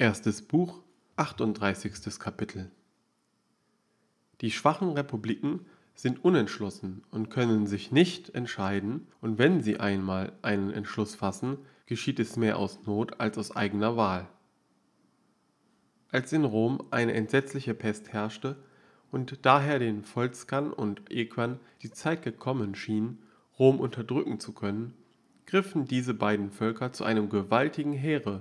Erstes Buch, 38. Kapitel Die schwachen Republiken sind unentschlossen und können sich nicht entscheiden, und wenn sie einmal einen Entschluss fassen, geschieht es mehr aus Not als aus eigener Wahl. Als in Rom eine entsetzliche Pest herrschte und daher den Volskern und Equern die Zeit gekommen schien, Rom unterdrücken zu können, griffen diese beiden Völker zu einem gewaltigen Heere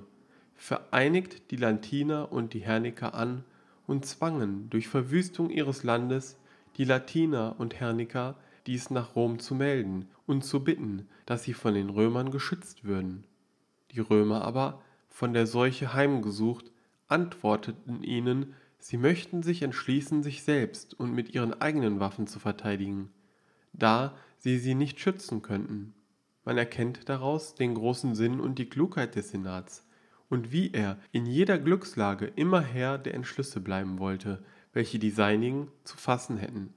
vereinigt die Latiner und die Herniker an und zwangen durch Verwüstung ihres Landes die Latiner und Herniker dies nach Rom zu melden und zu bitten, dass sie von den Römern geschützt würden. Die Römer aber, von der Seuche heimgesucht, antworteten ihnen, sie möchten sich entschließen, sich selbst und mit ihren eigenen Waffen zu verteidigen, da sie sie nicht schützen könnten. Man erkennt daraus den großen Sinn und die Klugheit des Senats, und wie er in jeder Glückslage immer Herr der Entschlüsse bleiben wollte, welche die seinigen zu fassen hätten,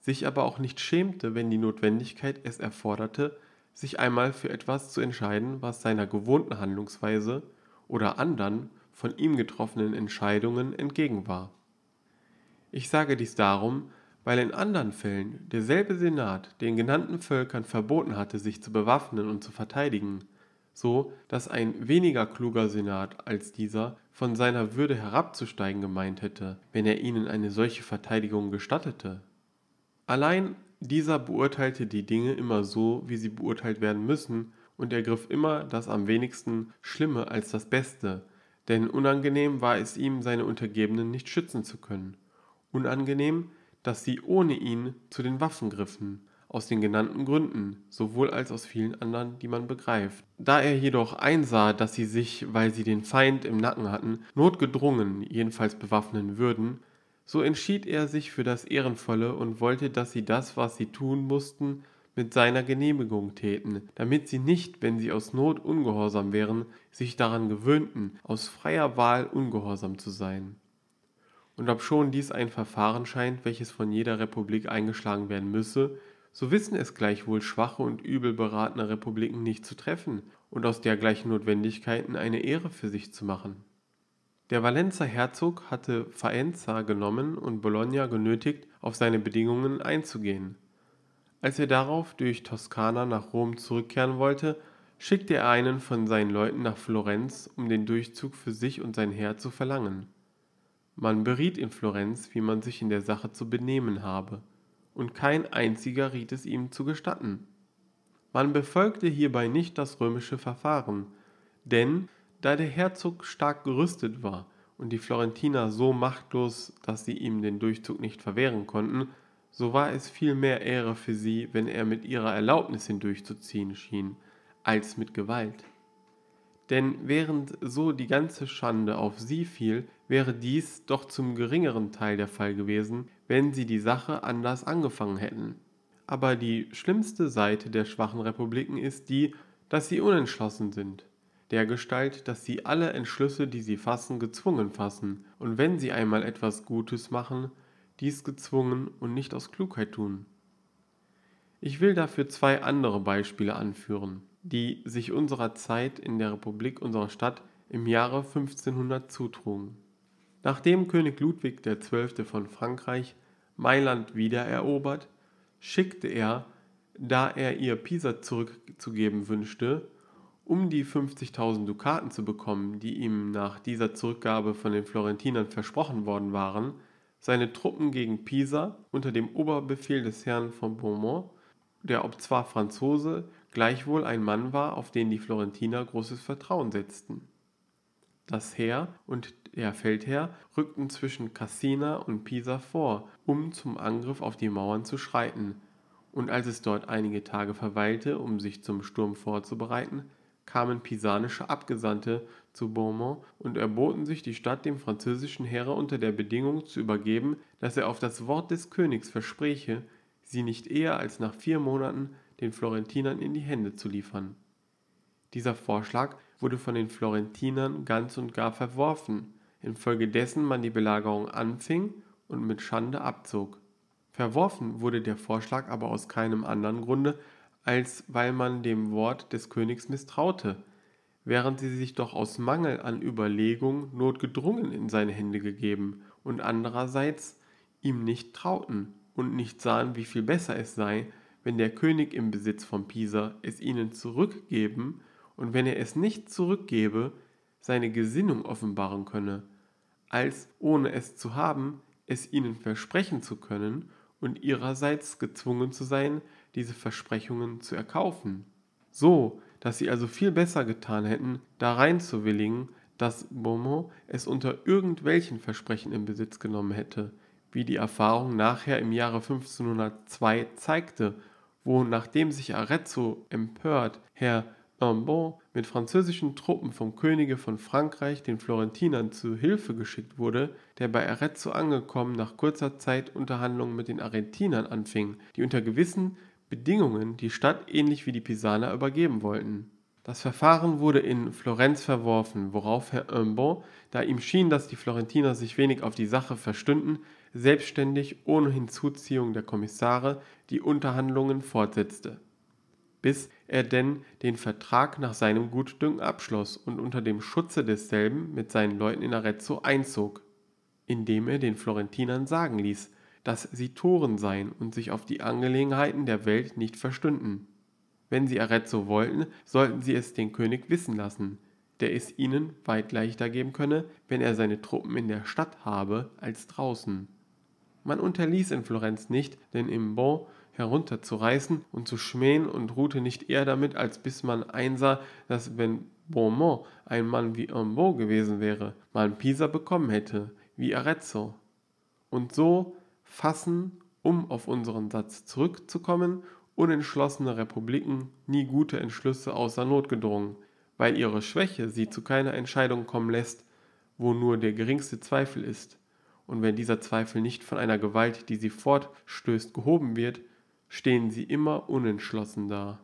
sich aber auch nicht schämte, wenn die Notwendigkeit es erforderte, sich einmal für etwas zu entscheiden, was seiner gewohnten Handlungsweise oder andern von ihm getroffenen Entscheidungen entgegen war. Ich sage dies darum, weil in anderen Fällen derselbe Senat den genannten Völkern verboten hatte, sich zu bewaffnen und zu verteidigen, so dass ein weniger kluger Senat als dieser von seiner Würde herabzusteigen gemeint hätte, wenn er ihnen eine solche Verteidigung gestattete. Allein dieser beurteilte die Dinge immer so, wie sie beurteilt werden müssen, und ergriff immer das am wenigsten Schlimme als das Beste, denn unangenehm war es ihm, seine Untergebenen nicht schützen zu können, unangenehm, dass sie ohne ihn zu den Waffen griffen, aus den genannten Gründen, sowohl als aus vielen anderen, die man begreift. Da er jedoch einsah, dass sie sich, weil sie den Feind im Nacken hatten, notgedrungen jedenfalls bewaffnen würden, so entschied er sich für das Ehrenvolle und wollte, dass sie das, was sie tun mussten, mit seiner Genehmigung täten, damit sie nicht, wenn sie aus Not ungehorsam wären, sich daran gewöhnten, aus freier Wahl ungehorsam zu sein. Und obschon dies ein Verfahren scheint, welches von jeder Republik eingeschlagen werden müsse, so wissen es gleichwohl schwache und übel beratene Republiken nicht zu treffen und aus dergleichen Notwendigkeiten eine Ehre für sich zu machen. Der Valenzer Herzog hatte Faenza genommen und Bologna genötigt, auf seine Bedingungen einzugehen. Als er darauf durch Toskana nach Rom zurückkehren wollte, schickte er einen von seinen Leuten nach Florenz, um den Durchzug für sich und sein Heer zu verlangen. Man beriet in Florenz, wie man sich in der Sache zu benehmen habe und kein einziger riet es ihm zu gestatten. Man befolgte hierbei nicht das römische Verfahren, denn da der Herzog stark gerüstet war und die Florentiner so machtlos, dass sie ihm den Durchzug nicht verwehren konnten, so war es viel mehr Ehre für sie, wenn er mit ihrer Erlaubnis hindurchzuziehen schien, als mit Gewalt. Denn während so die ganze Schande auf sie fiel, wäre dies doch zum geringeren Teil der Fall gewesen, wenn sie die Sache anders angefangen hätten. Aber die schlimmste Seite der schwachen Republiken ist die, dass sie unentschlossen sind, dergestalt, dass sie alle Entschlüsse, die sie fassen, gezwungen fassen, und wenn sie einmal etwas Gutes machen, dies gezwungen und nicht aus Klugheit tun. Ich will dafür zwei andere Beispiele anführen die sich unserer Zeit in der Republik unserer Stadt im Jahre 1500 zutrugen. Nachdem König Ludwig XII. von Frankreich Mailand wiedererobert, schickte er, da er ihr Pisa zurückzugeben wünschte, um die 50.000 Dukaten zu bekommen, die ihm nach dieser Zurückgabe von den Florentinern versprochen worden waren, seine Truppen gegen Pisa unter dem Oberbefehl des Herrn von Beaumont, der obzwar Franzose, gleichwohl ein Mann war, auf den die Florentiner großes Vertrauen setzten. Das Heer und der Feldherr rückten zwischen Cassina und Pisa vor, um zum Angriff auf die Mauern zu schreiten, und als es dort einige Tage verweilte, um sich zum Sturm vorzubereiten, kamen pisanische Abgesandte zu Beaumont und erboten sich, die Stadt dem französischen Heere unter der Bedingung zu übergeben, dass er auf das Wort des Königs verspräche, sie nicht eher als nach vier Monaten den Florentinern in die Hände zu liefern. Dieser Vorschlag wurde von den Florentinern ganz und gar verworfen, infolgedessen man die Belagerung anfing und mit Schande abzog. Verworfen wurde der Vorschlag aber aus keinem anderen Grunde, als weil man dem Wort des Königs misstraute, während sie sich doch aus Mangel an Überlegung notgedrungen in seine Hände gegeben und andererseits ihm nicht trauten und nicht sahen, wie viel besser es sei, wenn der König im Besitz von Pisa es ihnen zurückgeben und wenn er es nicht zurückgebe, seine Gesinnung offenbaren könne, als ohne es zu haben, es ihnen versprechen zu können und ihrerseits gezwungen zu sein, diese Versprechungen zu erkaufen. So, dass sie also viel besser getan hätten, da reinzuwilligen, dass Beaumont es unter irgendwelchen Versprechen in Besitz genommen hätte, wie die Erfahrung nachher im Jahre 1502 zeigte wo nachdem sich Arezzo empört, Herr Bourbon mit französischen Truppen vom Könige von Frankreich den Florentinern zu Hilfe geschickt wurde, der bei Arezzo angekommen nach kurzer Zeit Unterhandlungen mit den Arentinern anfing, die unter gewissen Bedingungen die Stadt ähnlich wie die Pisaner übergeben wollten das Verfahren wurde in Florenz verworfen, worauf Herr Humble, da ihm schien, dass die Florentiner sich wenig auf die Sache verstünden, selbständig ohne Hinzuziehung der Kommissare die Unterhandlungen fortsetzte, bis er denn den Vertrag nach seinem Gutdünken abschloss und unter dem Schutze desselben mit seinen Leuten in Arezzo einzog, indem er den Florentinern sagen ließ, dass sie Toren seien und sich auf die Angelegenheiten der Welt nicht verstünden. Wenn sie Arezzo wollten, sollten sie es den König wissen lassen, der es ihnen weit leichter geben könne, wenn er seine Truppen in der Stadt habe als draußen. Man unterließ in Florenz nicht, den Imbon herunterzureißen und zu schmähen und ruhte nicht eher damit, als bis man einsah, dass wenn Beaumont ein Mann wie Imbon gewesen wäre, man Pisa bekommen hätte, wie Arezzo. Und so fassen, um auf unseren Satz zurückzukommen unentschlossene Republiken nie gute Entschlüsse außer Not gedrungen, weil ihre Schwäche sie zu keiner Entscheidung kommen lässt, wo nur der geringste Zweifel ist, und wenn dieser Zweifel nicht von einer Gewalt, die sie fortstößt, gehoben wird, stehen sie immer unentschlossen da.